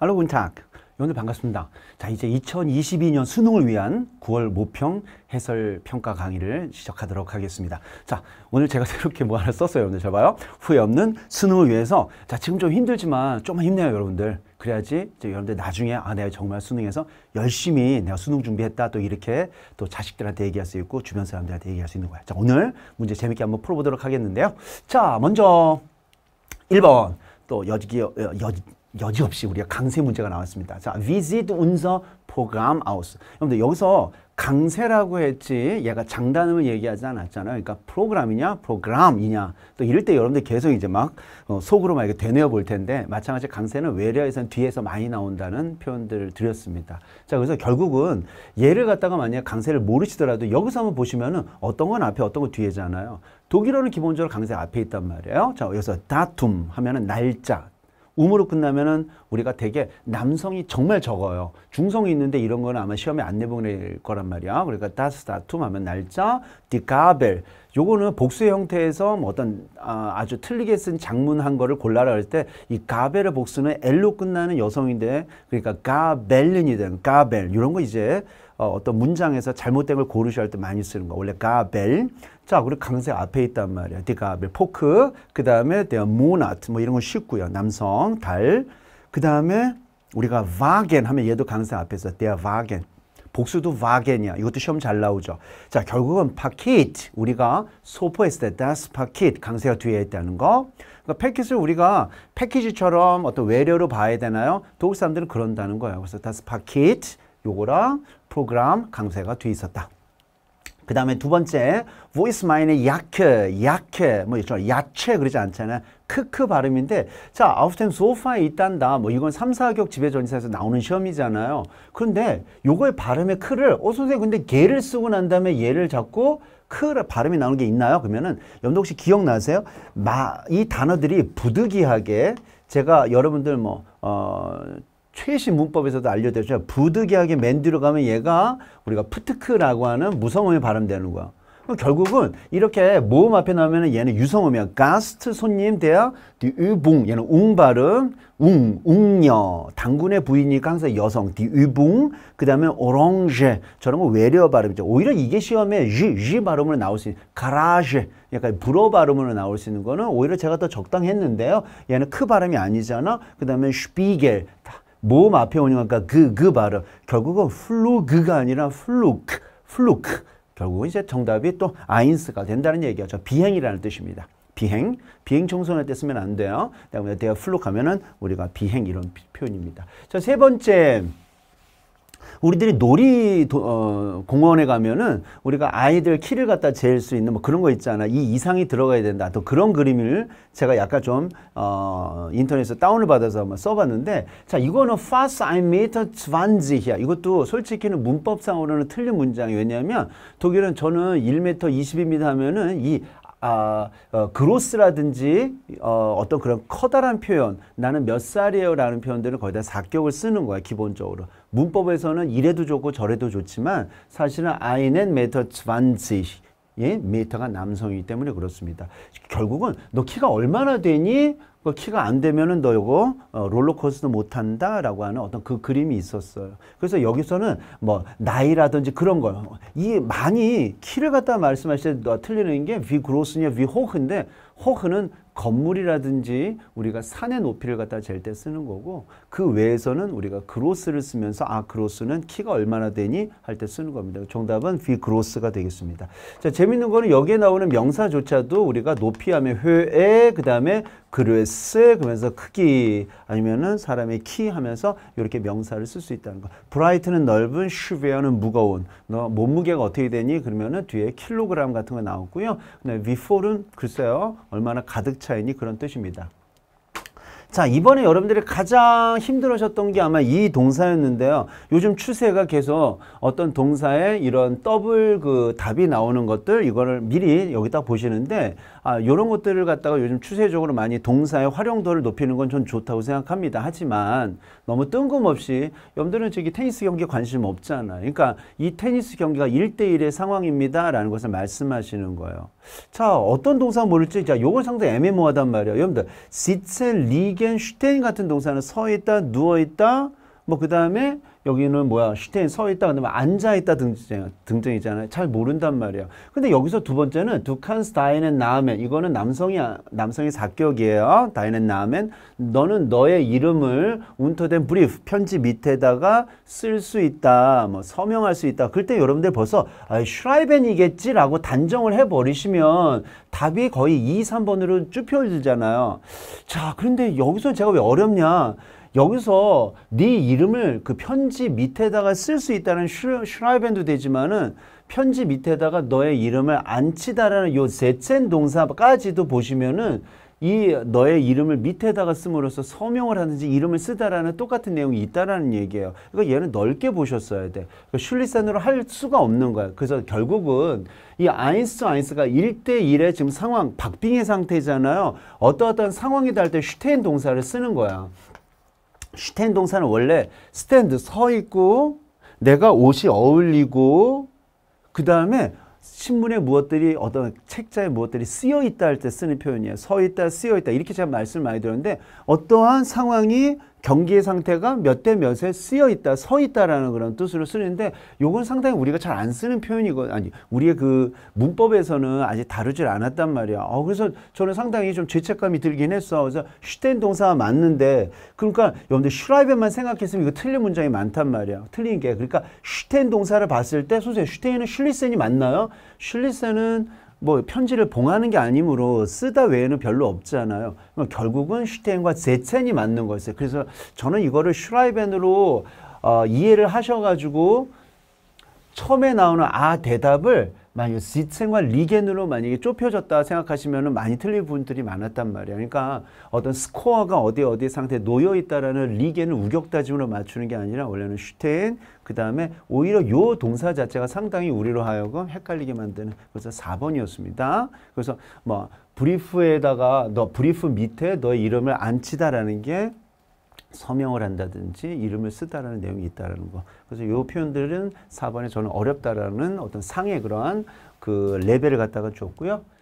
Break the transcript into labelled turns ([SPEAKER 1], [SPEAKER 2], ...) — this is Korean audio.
[SPEAKER 1] 알로 군탁 오늘 반갑습니다. 자 이제 2022년 수능을 위한 9월 모평 해설 평가 강의를 시작하도록 하겠습니다. 자 오늘 제가 새롭게 뭐 하나 썼어요. 오늘 잘 봐요. 후회 없는 수능을 위해서 자 지금 좀 힘들지만 조금 힘내요 여러분들. 그래야지 이제 여러분들 나중에 아 내가 정말 수능에서 열심히 내가 수능 준비했다 또 이렇게 또 자식들한테 얘기할 수 있고 주변 사람들한테 얘기할 수 있는 거야. 자 오늘 문제 재밌게 한번 풀어보도록 하겠는데요. 자 먼저 1번 또 여지기 여, 여, 여지없이 우리가 강세 문제가 나왔습니다. 자, wie sieht unser Programm aus? 여러분들 여기서 강세라고 했지 얘가 장단음을 얘기하지 않았잖아요. 그러니까 프로그램이냐 프로그램이냐 또 이럴 때 여러분들 계속 이제 막 어, 속으로 막 이렇게 되뇌어 볼 텐데 마찬가지 강세는 외래에서는 뒤에서 많이 나온다는 표현들을 드렸습니다. 자 그래서 결국은 얘를 갖다가 만약 에 강세를 모르시더라도 여기서 한번 보시면은 어떤 건 앞에 어떤 건 뒤에잖아요. 독일어는 기본적으로 강세 앞에 있단 말이에요. 자 여기서 다툼 하면은 날짜 음으로 끝나면은 우리가 되게 남성이 정말 적어요. 중성이 있는데 이런 거는 아마 시험에 안 내보낼 거란 말이야. 그러니까 다스다툼 하면 날짜, 디가벨. 요거는 복수의 형태에서 뭐 어떤 아, 아주 틀리게 쓴 장문 한 거를 골라라 할때이 가벨의 복수는 엘로 끝나는 여성인데 그러니까 가벨린이든 가벨 이런 거 이제 어, 떤 문장에서 잘못된 걸 고르셔야 할 때 많이 쓰는 거. 원래 가벨. 자, 그리고 강세 앞에 있단 말이야. 디가벨, 포크. 그 다음에 대어 모나트. 뭐 이런 건 쉽고요. 남성, 달. 그 다음에 우리가 와겐 하면 얘도 강세 앞에서 대어 와겐. 복수도 와겐이야. 이것도 시험 잘 나오죠. 자, 결국은 파킷. 우리가 소포했을 때 that's 파킷. 강세가 뒤에 있다는 거. 그러니까 패킷을 우리가 패키지처럼 어떤 외래로 봐야 되나요? 독일 사람들은 그런다는 거예요. 그래서 다스 a t s 파킷. 요거랑 프로그램 강세가 뒤 있었다. 그 다음에 두 번째, voice 의 야크, 야크, 뭐 있죠. 야채 그러지 않잖아요. 크크 발음인데, 자, 아웃텐 소파에 있단다. 뭐 이건 3, 4격 지배전사에서 나오는 시험이잖아요. 그런데 요거의 발음의 크를, 어, 선생님, 근데 개를 쓰고 난 다음에 얘를 잡고 크를 발음이 나오는 게 있나요? 그러면은, 염동 씨 기억나세요? 마, 이 단어들이 부득이하게 제가 여러분들 뭐, 어, 최신 문법에서도 알려드렸죠 부득이하게 맨 뒤로 가면 얘가 우리가 푸트크라고 하는 무성음이 발음되는 거야. 그럼 결국은 이렇게 모음 앞에 나오면 얘는 유성음이야. 가스트 손님 대학 디으봉 얘는 웅 발음 웅 웅녀 당군의 부이니까 인 항상 여성 디으봉 그다음에 오랑제 저런 거 외려 발음이죠. 오히려 이게 시험에 지지 발음으로 나올 수 있는 가라제 약간 불어 발음으로 나올 수 있는 거는 오히려 제가 더 적당했는데요. 얘는 크 발음이 아니잖아. 그다음에 슈비겔 모음 앞에 오니까 그, 그 발음. 결국은 플루그가 아니라 플루크, 플루크. 결국은 이제 정답이 또 아인스가 된다는 얘기죠. 비행이라는 뜻입니다. 비행, 비행 청소년 때 쓰면 안 돼요. 그다음에 대가 플룩하면은 우리가 비행 이런 표현입니다. 자, 세 번째. 우리들이 놀이 도, 어, 공원에 가면은 우리가 아이들 키를 갖다 재일 수 있는 뭐 그런 거 있잖아. 이 이상이 들어가야 된다. 또 그런 그림을 제가 약간 좀 어, 인터넷에서 다운을 받아서 한번 써봤는데 자 이거는 fast ein m e t e 20이야. 이것도 솔직히는 문법상으로는 틀린 문장이 왜냐하면 독일은 저는 1m 2니다 하면은 이 아, 어, 그로스라든지 어, 어떤 그런 커다란 표현 나는 몇 살이에요 라는 표현들은 거의 다 사격을 쓰는 거야 기본적으로 문법에서는 이래도 좋고 저래도 좋지만 사실은 아이는 메터 Meter 20 예? 미터가 남성이기 때문에 그렇습니다. 결국은 너 키가 얼마나 되니? 그 키가 안 되면은 너 이거 어, 롤러코스터 못 한다라고 하는 어떤 그 그림이 있었어요. 그래서 여기서는 뭐 나이라든지 그런 거요. 이 많이 키를 갖다 말씀하실 때 틀리는 게 위그로스냐 위호크인데 호크는 건물이라든지 우리가 산의 높이를 갖다 잴 때 쓰는 거고 그 외에서는 우리가 그로스를 쓰면서 아 그로스는 키가 얼마나 되니 할 때 쓰는 겁니다. 정답은 비 그로스가 되겠습니다. 자 재밌는 거는 여기에 나오는 명사조차도 우리가 높이하면 회에 그 다음에 그랬스 그러면서 크기 아니면은 사람의 키 하면서 이렇게 명사를 쓸 수 있다는 거. 브라이트는 넓은, 슈베어는 무거운. 너 몸무게가 어떻게 되니? 그러면은 뒤에 킬로그램 같은 거 나오고요. 근데 위포는 글쎄요. 얼마나 가득 차이니 그런 뜻입니다. 자 이번에 여러분들이 가장 힘들어셨던 게 아마 이 동사였는데요. 요즘 추세가 계속 어떤 동사에 이런 더블 그 답이 나오는 것들 이거를 미리 여기다 보시는데 아 이런 것들을 갖다가 요즘 추세적으로 많이 동사의 활용도를 높이는 건 전 좋다고 생각합니다. 하지만 너무 뜬금없이 여러분들은 저기 테니스 경기 관심 없잖아요. 그러니까 이 테니스 경기가 1대1의 상황입니다. 라는 것을 말씀하시는 거예요. 자 어떤 동사 모를지 자 요건 상당히 애매모호하단 말이에요. 여러분들 시체 리그 링켄슈테 같은 동사는 서 있다, 누워 있다, 뭐 그 다음에 여기는 뭐야 슈테인 서 있다 그러면 앉아 있다 등등 등등이잖아요. 잘 모른단 말이야. 근데 여기서 두 번째는 두칸스 다이넨 나멘 이거는 남성이 남성의 자격이에요. 다이넨 나멘 너는 너의 이름을 운터된 브리프 편지 밑에다가 쓸 수 있다. 뭐 서명할 수 있다. 그때 여러분들 벌써 아, 슈라이벤이겠지라고 단정을 해 버리시면 답이 거의 2, 3번으로 쭈펴들잖아요. 자, 그런데 여기서 제가 왜 어렵냐? 여기서 네 이름을 그 편지 밑에다가 쓸 수 있다는 슈라이벤도 되지만은 편지 밑에다가 너의 이름을 안치다라는요 제첸 동사까지도 보시면은 이 너의 이름을 밑에다가 씀으로써 서명을 하는지 이름을 쓰다라는 똑같은 내용이 있다라는 얘기예요. 그러니까 얘는 넓게 보셨어야 돼. 그러니까 슐리산으로 할 수가 없는 거야. 그래서 결국은 이 아인스 아인스가 1대1의 지금 상황, 박빙의 상태잖아요. 어떠어떤 상황이 될 때 슈테인 동사를 쓰는 거야. 슈테인 동사는 원래 스탠드 서 있고 내가 옷이 어울리고 그 다음에 신문에 무엇들이 어떤 책자에 무엇들이 쓰여 있다 할 때 쓰는 표현이에요. 서 있다, 쓰여 있다 이렇게 제가 말씀을 많이 들었는데 어떠한 상황이 경기의 상태가 몇 대 몇에 쓰여 있다, 서 있다라는 그런 뜻으로 쓰는데 요건 상당히 우리가 잘 안 쓰는 표현이고 아니 우리의 그 문법에서는 아직 다루질 않았단 말이야. 어, 그래서 저는 상당히 좀 죄책감이 들긴 했어. 그래서 슈텐 동사가 맞는데 그러니까 여러분들 슈라이벤만 생각했으면 이거 틀린 문장이 많단 말이야. 틀린 게 그러니까 슈텐 동사를 봤을 때 선생님 슈텐는 슐리센이 맞나요? 슐리센은 뭐 편지를 봉하는 게 아니므로 쓰다 외에는 별로 없잖아요. 결국은 슈테인과 제첸이 맞는 거였어요. 그래서 저는 이거를 슈라이벤으로 어, 이해를 하셔가지고 처음에 나오는 아 대답을 만약 지생활 리겐으로 만약에 좁혀졌다 생각하시면 많이 틀린 분들이 많았단 말이야. 그러니까 어떤 스코어가 어디 어디 상태에 놓여 있다라는 리겐을 우격다짐으로 맞추는 게 아니라 원래는 슈텐 그 다음에 오히려 요 동사 자체가 상당히 우리로 하여금 헷갈리게 만드는 그래서 4번이었습니다. 그래서 뭐 브리프에다가 너 브리프 밑에 너의 이름을 앉히다라는 게 서명을 한다든지 이름을 쓰다라는 내용이 있다라는 거. 그래서 이 표현들은 4번에 저는 어렵다라는 어떤 상의 그러한 그 레벨을 갖다가 줬고요.